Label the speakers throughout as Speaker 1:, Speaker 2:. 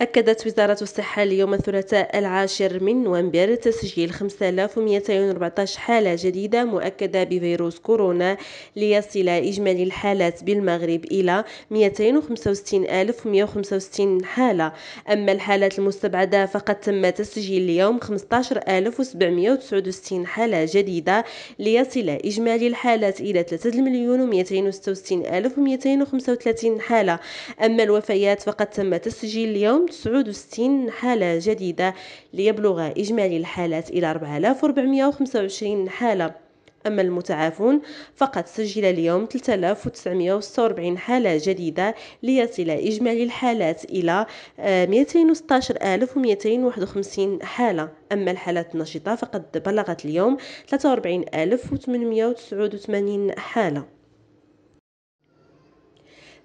Speaker 1: أكدت وزارة الصحة اليوم الثلاثاء العاشر من نوفمبر تسجيل 5214 حالة جديدة مؤكدة بفيروس كورونا ليصل إجمالي الحالات بالمغرب إلى 265165 حالة أما الحالات المستبعدة فقد تم تسجيل اليوم 15769 حالة جديدة ليصل إجمالي الحالات إلى 3266235 ألف حالة أما الوفيات فقد تم تسجيل اليوم اليوم 69 حالة جديدة ليبلغ إجمالي الحالات إلى 4425 حالة أما المتعافون فقد سجل اليوم 3946 حالة جديدة ليصل إجمالي الحالات إلى 216251 آه، حالة أما الحالات النشطة فقد بلغت اليوم 43889 حالة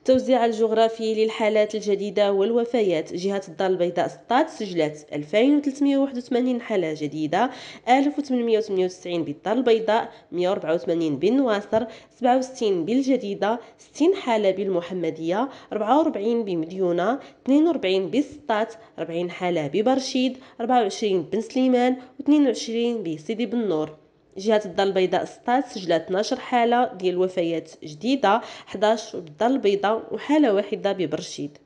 Speaker 1: التوزيع الجغرافي للحالات الجديدة والوفيات جهة الدار البيضاء سطات سجلت 2381 حالة جديدة 1898 بالدار البيضاء 184 بالنواصر 67 بالجديدة 60 حالة بالمحمدية 44 بمديونة 42 بسطات 40 حالة ببرشيد 24 بن سليمان و22 بسيدي بن نور جهة الدار البيضاء سطات سجلت 12 حالة ديال وفيات جديدة 11 بالدار البيضاء وحالة واحدة ببرشيد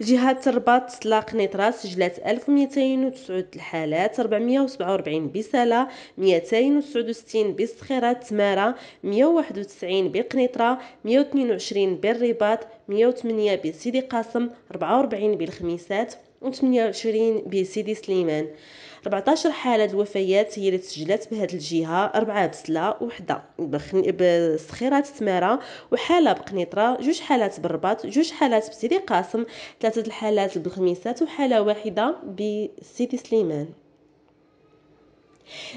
Speaker 1: جهة الرباط سلاق نطرة سجلت 1209 الحالات 447 بسلا 269 بسخرة تمارة 191 بقنيطرة 122 بالرباط 108 بسيدي قاسم 44 بالخميسات و28 بسيدي سليمان 14 حالة الوفيات هي اللي تسجلات بهذه الجهة أربعة بسلا وحدة بسخيرات تمارة وحالة بقنيطرة جوج حالات بالرباط جوج حالات بسيدي قاسم ثلاثة الحالات بالخميسات وحالة واحدة بسيدي سليمان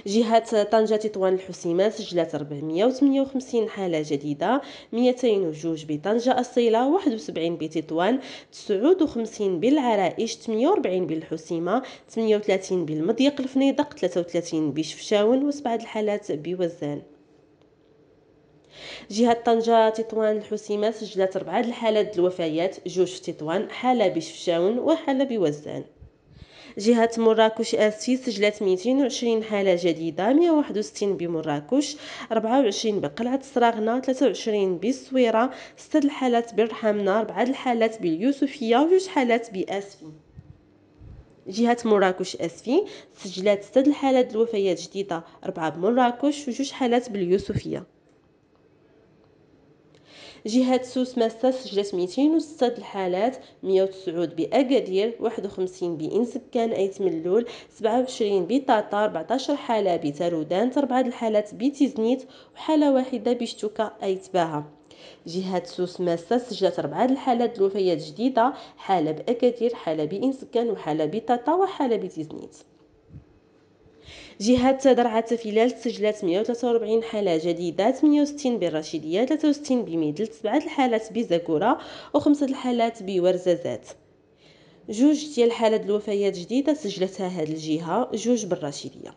Speaker 1: جهة طنجة تطوان الحسيمة سجلت 458 حالة جديدة 202 بطنجة أصيلة 71 بتطوان 59 بالعرائش 48 بالحسيمة 38 بالمضيق الفنيدق 33 بشفشاون و7 الحالات بوزان جهة طنجة تطوان الحسيمة سجلت 4 الحالات الوفيات جوج في تطوان حالة بشفشاون وحالة بوزان جهة مراكش أسفي سجلت 220 حالة جديدة 161 بمراكش 24 بقلعة سراغنا 23 بالصويرة 6 الحالات برحمنا 4 الحالات باليوسفية وجوج حالات بأسفي جهة مراكش أسفي سجلت 6 الحالات الوفيات جديدة 4 بمراكش وجوج حالات باليوسفية جهة سوس ماستا سجلت 206 الحالات 109 بأكادير 51 بإن سكان أيت ملول 27 بطاطا 14 حالة بتارودان 4 الحالات بتيزنيت وحالة واحدة بشتوكا أيت باها جهة سوس ماسة سجلت أربعة الحالات الوفيات جديدة حالة بأكادير حالة بإن سكان وحالة بطاطا وحالة بتيزنيت جهة درعة تفيلال سجلات 143 حالة جديدة 68 بالرشيدية 63 بميدل 7 الحالات بزاكورة و5 الحالات بورزازات جوج ديال حالات الوفيات جديدة سجلتها هاد الجهة جوج بالرشيدية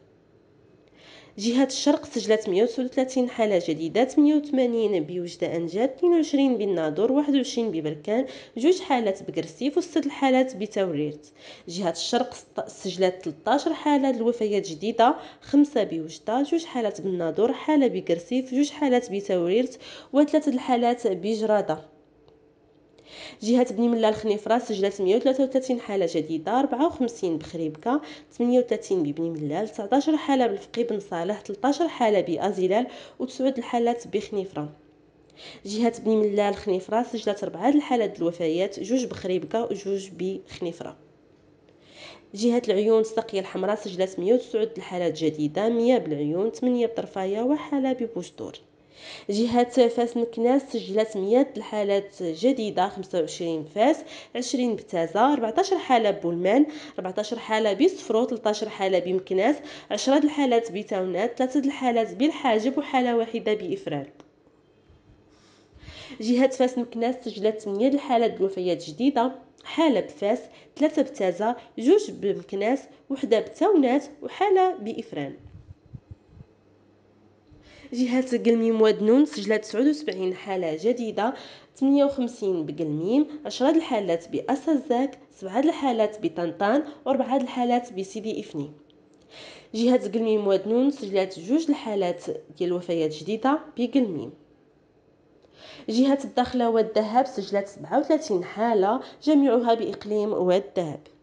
Speaker 1: جهة الشرق سجلت 133 حالة جديدة 88 بوجدة أنجاد 22 بالناظور 21 ببركان جوج حالات بقرسيف وست الحالات بتوريرت جهة الشرق سجلت 13 حالة الوفيات جديدة 5 بوجدة جوج حالات بالناظور حالة بقرسيف جوج حالات بتوريرت وثلاثة الحالات بجرادة جهه بني ملال الخنيفرة سجلت 133 حاله جديده 54 بخريبكه 38 ببني ملال 19 حاله بالفقي بن صالح 13 حاله بأزيلال و 9 الحالات بخنيفره جهه بني ملال الخنيفرة سجلت ربعه الحالات الوفيات جوج بخريبكه وجوج بخنيفره جهة العيون السقية الحمراء سجلت 109 الحالات جديدة 100 بالعيون 8 بطرفاية وحالة ببوشدور جهة فاس مكناس سجلت 100 الحالات جديدة 25 فاس 20 بتازة 14 حالة بولمان 14 حالة بصفرو 13 حالة بمكناس 10 الحالات بتاونات 3 الحالات بالحاجب وحالة واحدة بإفران جهة فاس مكناس سجلت 8 الحالات بوفيات جديدة حالة بفاس ثلاثة بتازة جوج بمكناس وحدة بتاونات وحالة بإفران جهة قلميم واد نون سجلت 79 حالة جديدة 58 بقلميم 10 الحالات بأسازاك 7 الحالات بطنطان و4 الحالات بسيدي إفني جهة قلميم واد نون سجلت جوج الحالات ديال الوفيات جديدة بقلميم جهة الداخلة والذهب سجلت 37 حالة جميعها بإقليم والذهب